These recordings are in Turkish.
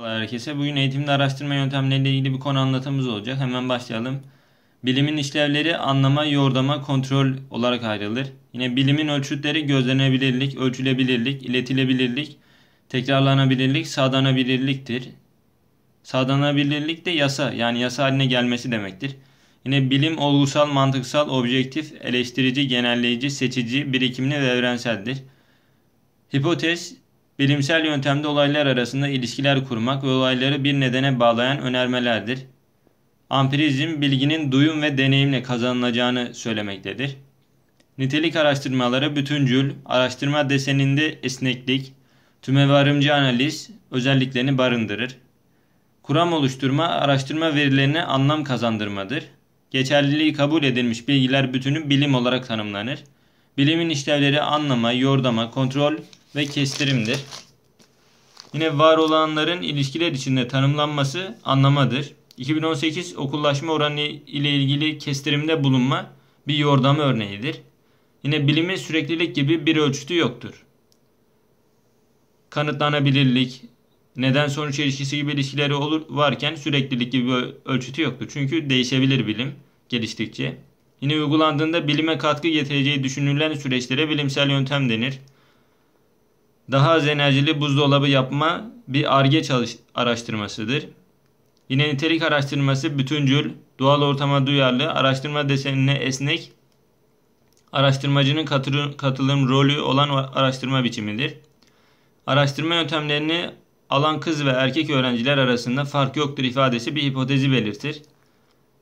Merhabalar herkese. Bugün eğitimde araştırma yöntemleriyle ilgili bir konu anlatımız olacak. Hemen başlayalım. Bilimin işlevleri anlama, yordama, kontrol olarak ayrılır. Yine bilimin ölçütleri gözlenebilirlik, ölçülebilirlik, iletilebilirlik, tekrarlanabilirlik, sağlanabilirliktir. Sağlanabilirlik de yasa yani yasa haline gelmesi demektir. Yine bilim olgusal, mantıksal, objektif, eleştirici, genelleyici, seçici, birikimli ve evrenseldir. Hipotez bilimsel yöntemde olaylar arasında ilişkiler kurmak ve olayları bir nedene bağlayan önermelerdir. Ampirizm bilginin duyum ve deneyimle kazanılacağını söylemektedir. Nitelik araştırmaları bütüncül, araştırma deseninde esneklik, tümevarımcı analiz özelliklerini barındırır. Kuram oluşturma araştırma verilerine anlam kazandırmadır. Geçerliliği kabul edilmiş bilgiler bütünü bilim olarak tanımlanır. Bilimin işlevleri anlama, yordama, kontrol ve kestirimdir. Yine var olanların ilişkiler içinde tanımlanması anlamadır. 2018 okullaşma oranı ile ilgili kestirimde bulunma bir yordam örneğidir. Yine bilimin süreklilik gibi bir ölçütü yoktur. Kanıtlanabilirlik, neden sonuç ilişkisi gibi ilişkileri olur varken süreklilik gibi ölçütü yoktur. Çünkü değişebilir bilim geliştikçe. Yine uygulandığında bilime katkı getireceği düşünülen süreçlere bilimsel yöntem denir. Daha az enerjili buzdolabı yapma bir ARGE araştırmasıdır. Yine nitelik araştırması bütüncül, doğal ortama duyarlı, araştırma desenine esnek, araştırmacının katılım rolü olan araştırma biçimidir. Araştırma yöntemlerini alan kız ve erkek öğrenciler arasında fark yoktur ifadesi bir hipotezi belirtir.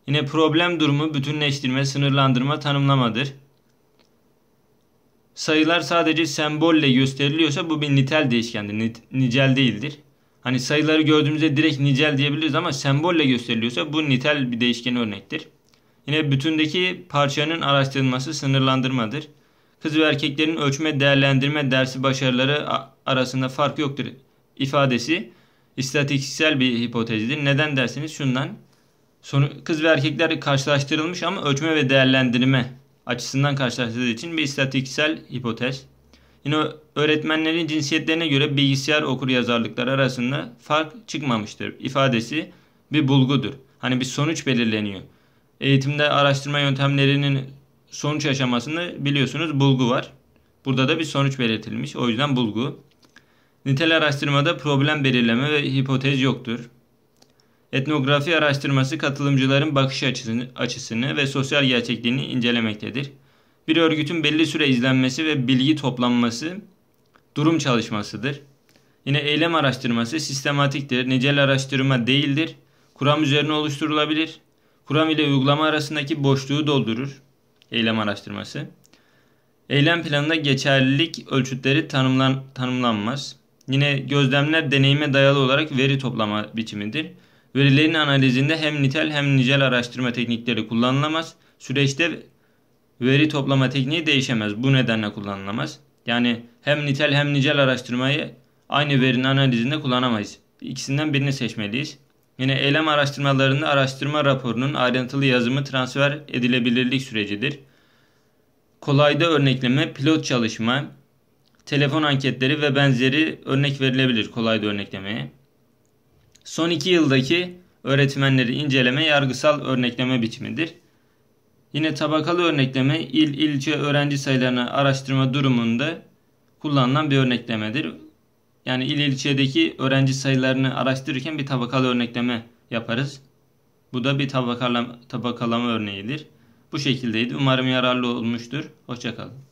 Yine problem durumu bütünleştirme, sınırlandırma, tanımlamadır sayılar sadece sembolle gösteriliyorsa bu bir nitel değişkendir. Nicel değildir. Hani sayıları gördüğümüzde direkt nicel diyebiliriz ama sembolle gösteriliyorsa bu nitel bir değişken örnektir. Yine bütündeki parçanın araştırılması sınırlandırmadır. Kız ve erkeklerin ölçme değerlendirme dersi başarıları arasında fark yoktur ifadesi istatistiksel bir hipotezdir. Neden derseniz şundan. Sonu, kız ve erkekler karşılaştırılmış ama ölçme ve değerlendirme açısından karşılaştığı için bir istatiksel hipotez. Yine öğretmenlerin cinsiyetlerine göre bilgisayar okur okuryazarlıkları arasında fark çıkmamıştır ifadesi bir bulgudur. Hani bir sonuç belirleniyor. Eğitimde araştırma yöntemlerinin sonuç aşamasında biliyorsunuz bulgu var. Burada da bir sonuç belirtilmiş. O yüzden bulgu. Nitel araştırmada problem belirleme ve hipotez yoktur. Etnografi araştırması katılımcıların bakış açısını, açısını ve sosyal gerçekliğini incelemektedir. Bir örgütün belli süre izlenmesi ve bilgi toplanması durum çalışmasıdır. Yine eylem araştırması sistematiktir, nicel araştırma değildir. Kuram üzerine oluşturulabilir. Kuram ile uygulama arasındaki boşluğu doldurur eylem araştırması. Eylem planında geçerlilik ölçütleri tanımlan, tanımlanmaz. Yine gözlemler deneyime dayalı olarak veri toplama biçimidir. Verilerin analizinde hem nitel hem nicel araştırma teknikleri kullanılamaz. Süreçte veri toplama tekniği değişemez. Bu nedenle kullanılamaz. Yani hem nitel hem nicel araştırmayı aynı verinin analizinde kullanamayız. İkisinden birini seçmeliyiz. Yine eylem araştırmalarında araştırma raporunun ayrıntılı yazımı transfer edilebilirlik sürecidir. Kolayda örnekleme, pilot çalışma, telefon anketleri ve benzeri örnek verilebilir kolayda örneklemeye son iki yıldaki öğretmenleri inceleme yargısal örnekleme biçimidir. Yine tabakalı örnekleme il ilçe öğrenci sayılarını araştırma durumunda kullanılan bir örneklemedir. Yani il ilçedeki öğrenci sayılarını araştırırken bir tabakalı örnekleme yaparız. Bu da bir tabakalama, tabakalama örneğidir. Bu şekildeydi. Umarım yararlı olmuştur. Hoşçakalın.